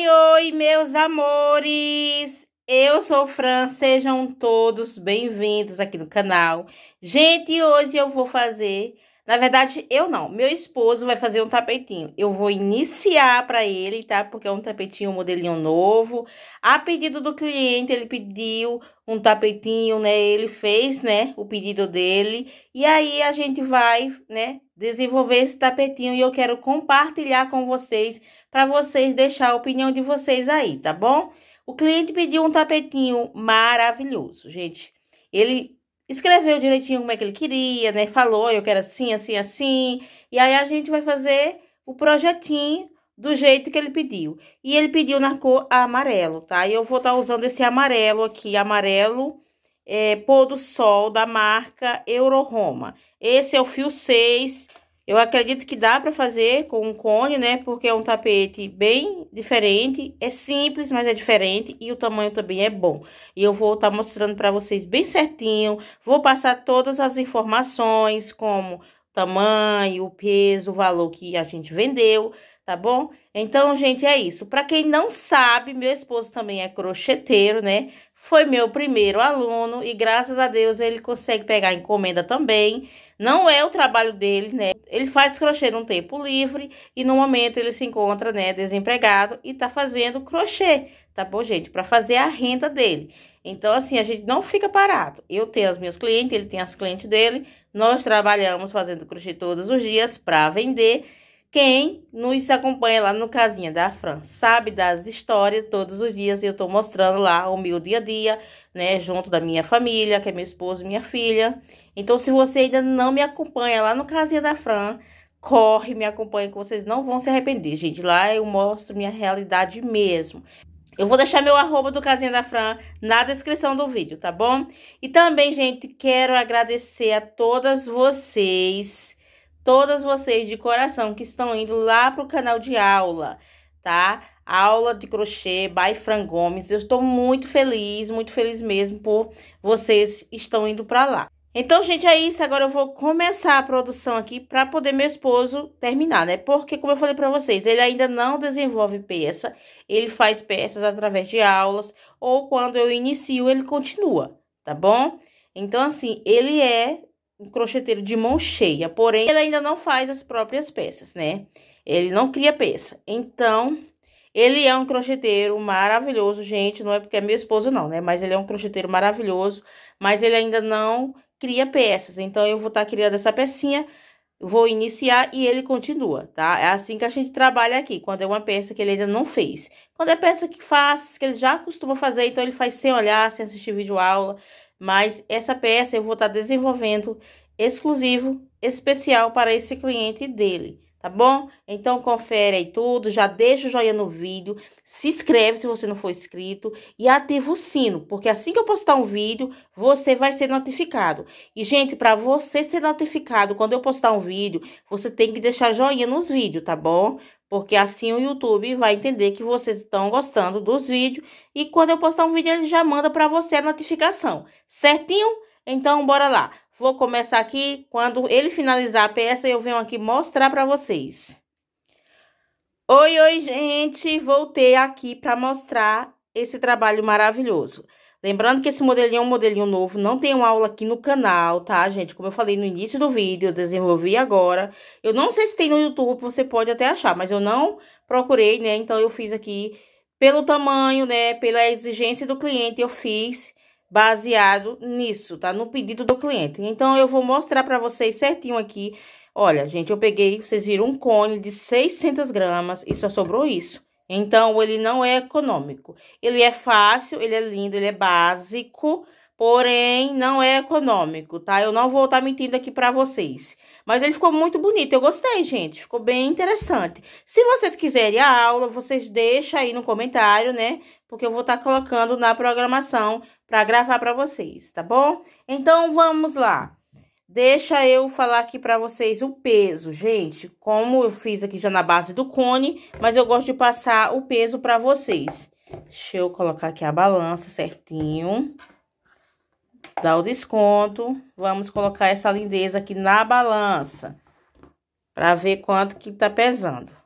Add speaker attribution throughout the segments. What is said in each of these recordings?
Speaker 1: Oi, oi, meus amores! Eu sou Fran, sejam todos bem-vindos aqui no canal. Gente, hoje eu vou fazer na verdade, eu não. Meu esposo vai fazer um tapetinho. Eu vou iniciar para ele, tá? Porque é um tapetinho, um modelinho novo. A pedido do cliente, ele pediu um tapetinho, né? Ele fez, né? O pedido dele. E aí a gente vai, né? Desenvolver esse tapetinho e eu quero compartilhar com vocês para vocês deixar a opinião de vocês aí, tá bom? O cliente pediu um tapetinho maravilhoso, gente. Ele escreveu direitinho como é que ele queria, né? Falou, eu quero assim, assim, assim. E aí a gente vai fazer o projetinho do jeito que ele pediu. E ele pediu na cor amarelo, tá? E eu vou estar tá usando esse amarelo aqui, amarelo é, pôr do sol da marca Euroroma. Esse é o fio 6 eu acredito que dá para fazer com um cone, né? Porque é um tapete bem diferente, é simples, mas é diferente e o tamanho também é bom. E eu vou estar tá mostrando para vocês bem certinho, vou passar todas as informações como tamanho, o peso, o valor que a gente vendeu, tá bom? Então, gente, é isso. Para quem não sabe, meu esposo também é crocheteiro, né? Foi meu primeiro aluno e graças a Deus ele consegue pegar encomenda também. Não é o trabalho dele, né? Ele faz crochê num tempo livre e no momento ele se encontra, né, desempregado e tá fazendo crochê, tá bom, gente? Para fazer a renda dele. Então, assim, a gente não fica parado. Eu tenho as minhas clientes, ele tem as clientes dele. Nós trabalhamos fazendo crochê todos os dias para vender. Quem nos acompanha lá no Casinha da Fran sabe das histórias todos os dias. Eu estou mostrando lá o meu dia a dia, né? Junto da minha família, que é meu esposo minha filha. Então, se você ainda não me acompanha lá no Casinha da Fran, corre, me acompanha, que vocês não vão se arrepender, gente. Lá eu mostro minha realidade mesmo. Eu vou deixar meu arroba do Casinha da Fran na descrição do vídeo, tá bom? E também, gente, quero agradecer a todas vocês todas vocês de coração que estão indo lá para o canal de aula, tá? Aula de crochê by Fran Gomes. Eu estou muito feliz, muito feliz mesmo por vocês estão indo para lá. Então, gente, é isso. Agora eu vou começar a produção aqui para poder meu esposo terminar, né? Porque, como eu falei para vocês, ele ainda não desenvolve peça. Ele faz peças através de aulas ou quando eu inicio, ele continua, tá bom? Então, assim, ele é um crocheteiro de mão cheia, porém ele ainda não faz as próprias peças, né? Ele não cria peça. Então, ele é um crocheteiro maravilhoso, gente, não é porque é meu esposo não, né? Mas ele é um crocheteiro maravilhoso, mas ele ainda não cria peças. Então eu vou estar tá criando essa pecinha, vou iniciar e ele continua, tá? É assim que a gente trabalha aqui, quando é uma peça que ele ainda não fez. Quando é peça que faz, que ele já costuma fazer, então ele faz sem olhar, sem assistir vídeo aula, mas essa peça eu vou estar tá desenvolvendo exclusivo, especial para esse cliente dele tá bom? Então confere aí tudo, já deixa o joinha no vídeo, se inscreve se você não for inscrito e ativa o sino, porque assim que eu postar um vídeo, você vai ser notificado. E gente, para você ser notificado quando eu postar um vídeo, você tem que deixar joinha nos vídeos, tá bom? Porque assim o YouTube vai entender que vocês estão gostando dos vídeos e quando eu postar um vídeo ele já manda para você a notificação, certinho? Então bora lá. Vou começar aqui, quando ele finalizar a peça, eu venho aqui mostrar para vocês. Oi, oi, gente! Voltei aqui para mostrar esse trabalho maravilhoso. Lembrando que esse modelinho é um modelinho novo, não tem uma aula aqui no canal, tá, gente? Como eu falei no início do vídeo, eu desenvolvi agora. Eu não sei se tem no YouTube, você pode até achar, mas eu não procurei, né? Então, eu fiz aqui pelo tamanho, né, pela exigência do cliente, eu fiz baseado nisso, tá? No pedido do cliente. Então, eu vou mostrar para vocês certinho aqui. Olha, gente, eu peguei, vocês viram, um cone de 600 gramas e só sobrou isso. Então, ele não é econômico. Ele é fácil, ele é lindo, ele é básico, porém, não é econômico, tá? Eu não vou estar tá mentindo aqui para vocês. Mas ele ficou muito bonito, eu gostei, gente. Ficou bem interessante. Se vocês quiserem a aula, vocês deixam aí no comentário, né? Porque eu vou estar tá colocando na programação para gravar para vocês, tá bom? Então vamos lá. Deixa eu falar aqui para vocês o peso, gente. Como eu fiz aqui já na base do cone, mas eu gosto de passar o peso para vocês. Deixa eu colocar aqui a balança certinho. Dá o desconto. Vamos colocar essa lindeza aqui na balança. para ver quanto que tá pesando.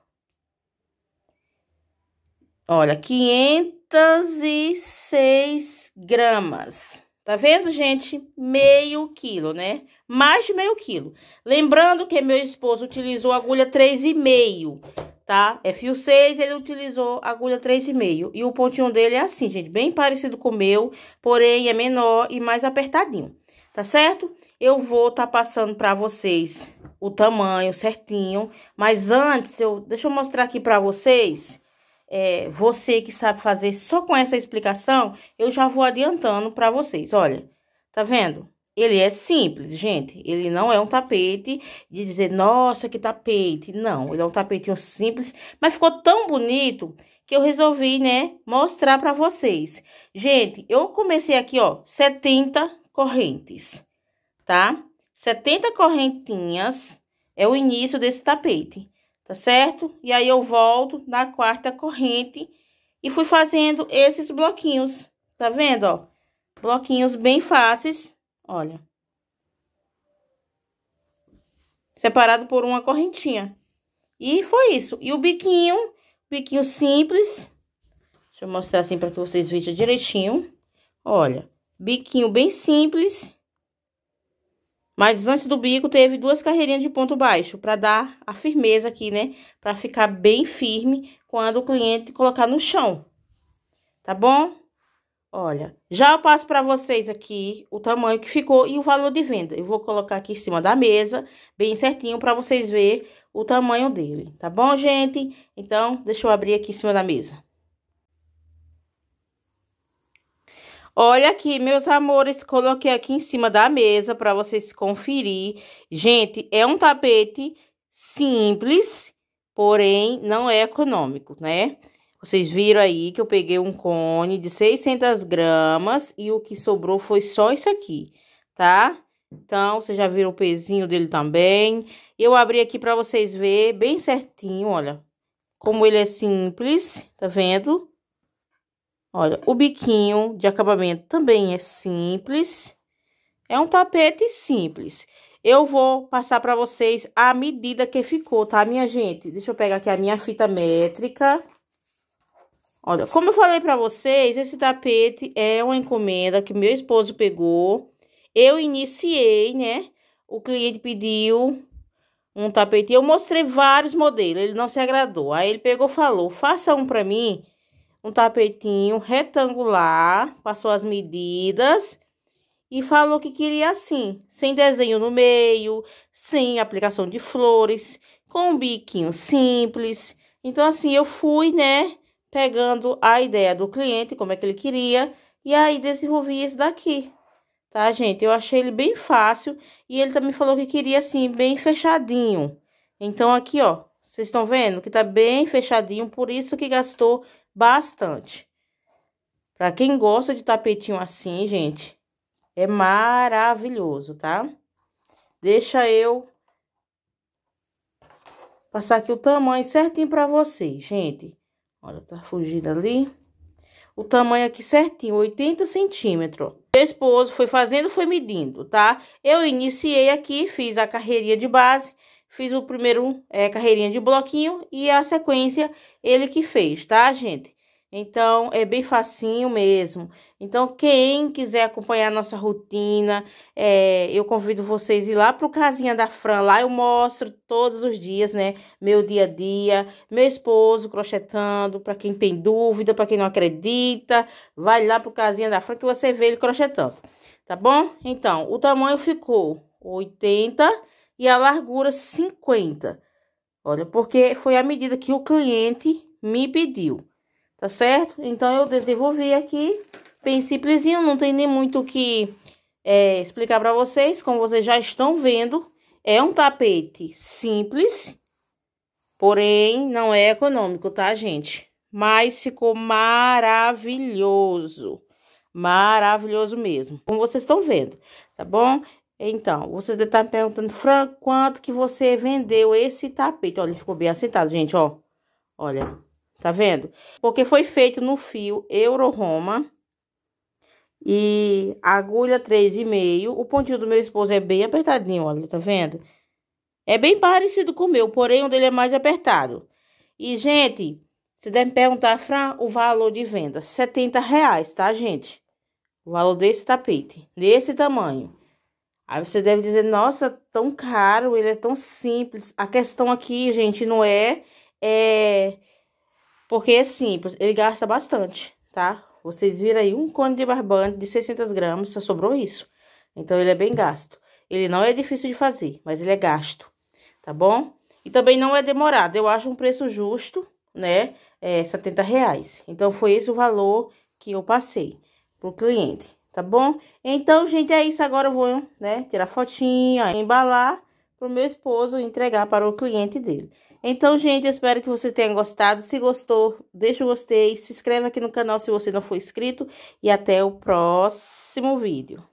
Speaker 1: Olha, 506 gramas. Tá vendo, gente? Meio quilo, né? Mais de meio quilo. Lembrando que meu esposo utilizou agulha 3,5, tá? É fio 6, ele utilizou agulha 3,5. E o pontinho dele é assim, gente, bem parecido com o meu, porém é menor e mais apertadinho, tá certo? Eu vou tá passando pra vocês o tamanho certinho, mas antes, eu, deixa eu mostrar aqui pra vocês é, você que sabe fazer só com essa explicação, eu já vou adiantando para vocês. Olha, tá vendo? Ele é simples, gente. Ele não é um tapete de dizer, nossa, que tapete. Não, ele é um tapetinho simples, mas ficou tão bonito que eu resolvi, né, mostrar para vocês. Gente, eu comecei aqui, ó, 70 correntes, tá? 70 correntinhas é o início desse tapete tá certo? E aí eu volto na quarta corrente e fui fazendo esses bloquinhos, tá vendo, ó? Bloquinhos bem fáceis, olha. Separado por uma correntinha. E foi isso. E o biquinho, biquinho simples. Deixa eu mostrar assim para que vocês vejam direitinho. Olha, biquinho bem simples. Mas antes do bico, teve duas carreirinhas de ponto baixo, para dar a firmeza aqui, né? Para ficar bem firme quando o cliente colocar no chão, tá bom? Olha, já eu passo para vocês aqui o tamanho que ficou e o valor de venda. Eu vou colocar aqui em cima da mesa, bem certinho, para vocês verem o tamanho dele, tá bom, gente? Então, deixa eu abrir aqui em cima da mesa. Olha aqui, meus amores, coloquei aqui em cima da mesa para vocês conferir. Gente, é um tapete simples, porém não é econômico, né? Vocês viram aí que eu peguei um cone de 600 gramas e o que sobrou foi só isso aqui, tá? Então, vocês já viram o pezinho dele também. Eu abri aqui para vocês ver bem certinho, olha, como ele é simples, tá vendo? Olha, o biquinho de acabamento também é simples. É um tapete simples. Eu vou passar para vocês a medida que ficou, tá, minha gente? Deixa eu pegar aqui a minha fita métrica. Olha, como eu falei para vocês, esse tapete é uma encomenda que meu esposo pegou. Eu iniciei, né? O cliente pediu um tapete. Eu mostrei vários modelos, ele não se agradou. Aí ele pegou falou, faça um para mim um tapetinho retangular, passou as medidas e falou que queria assim, sem desenho no meio, sem aplicação de flores, com um biquinho simples. Então assim, eu fui, né, pegando a ideia do cliente, como é que ele queria, e aí desenvolvi esse daqui. Tá, gente? Eu achei ele bem fácil e ele também falou que queria assim, bem fechadinho. Então aqui, ó, vocês estão vendo que tá bem fechadinho, por isso que gastou bastante. Para quem gosta de tapetinho assim, gente, é maravilhoso, tá? Deixa eu passar aqui o tamanho certinho para vocês, gente. Olha, tá fugindo ali. O tamanho aqui certinho, 80 centímetros. Meu esposo foi fazendo, foi medindo, tá? Eu iniciei aqui, fiz a carreirinha de base fiz o primeiro é, carreirinha de bloquinho e a sequência ele que fez, tá, gente? Então, é bem facinho mesmo. Então, quem quiser acompanhar nossa rotina, é, eu convido vocês a ir lá para o Casinha da Fran. Lá eu mostro todos os dias, né? Meu dia a dia, meu esposo crochetando. Para quem tem dúvida, para quem não acredita, vai lá para o Casinha da Fran que você vê ele crochetando. Tá bom? Então, o tamanho ficou 80 e a largura 50. Olha, porque foi a medida que o cliente me pediu, tá certo? Então, eu desenvolvi aqui, bem simplesinho, não tem nem muito o que é, explicar para vocês, como vocês já estão vendo. É um tapete simples, porém não é econômico, tá, gente? Mas ficou maravilhoso, maravilhoso mesmo, como vocês estão vendo, tá bom? Então, você está me perguntando, Fran, quanto que você vendeu esse tapete? Olha, ele ficou bem assentado, gente, ó. Olha, tá vendo? Porque foi feito no fio Euro Roma e agulha 3,5. O pontinho do meu esposo é bem apertadinho, olha, tá vendo? É bem parecido com o meu, porém o dele é mais apertado. E, gente, você deve me perguntar, Fran, o valor de venda. 70 reais, tá, gente? O valor desse tapete, desse tamanho. Aí você deve dizer, nossa, tão caro, ele é tão simples. A questão aqui, gente, não é, é porque é simples, ele gasta bastante, tá? Vocês viram aí um cone de barbante de 600 gramas, só sobrou isso. Então, ele é bem gasto. Ele não é difícil de fazer, mas ele é gasto, tá bom? E também não é demorado, eu acho um preço justo, né? É 70 reais. Então, foi esse o valor que eu passei pro cliente tá bom? Então, gente, é isso. Agora eu vou, né, tirar fotinha, embalar pro meu esposo entregar para o cliente dele. Então, gente, eu espero que você tenha gostado. Se gostou, deixa o gostei, se inscreve aqui no canal se você não for inscrito. E até o próximo vídeo.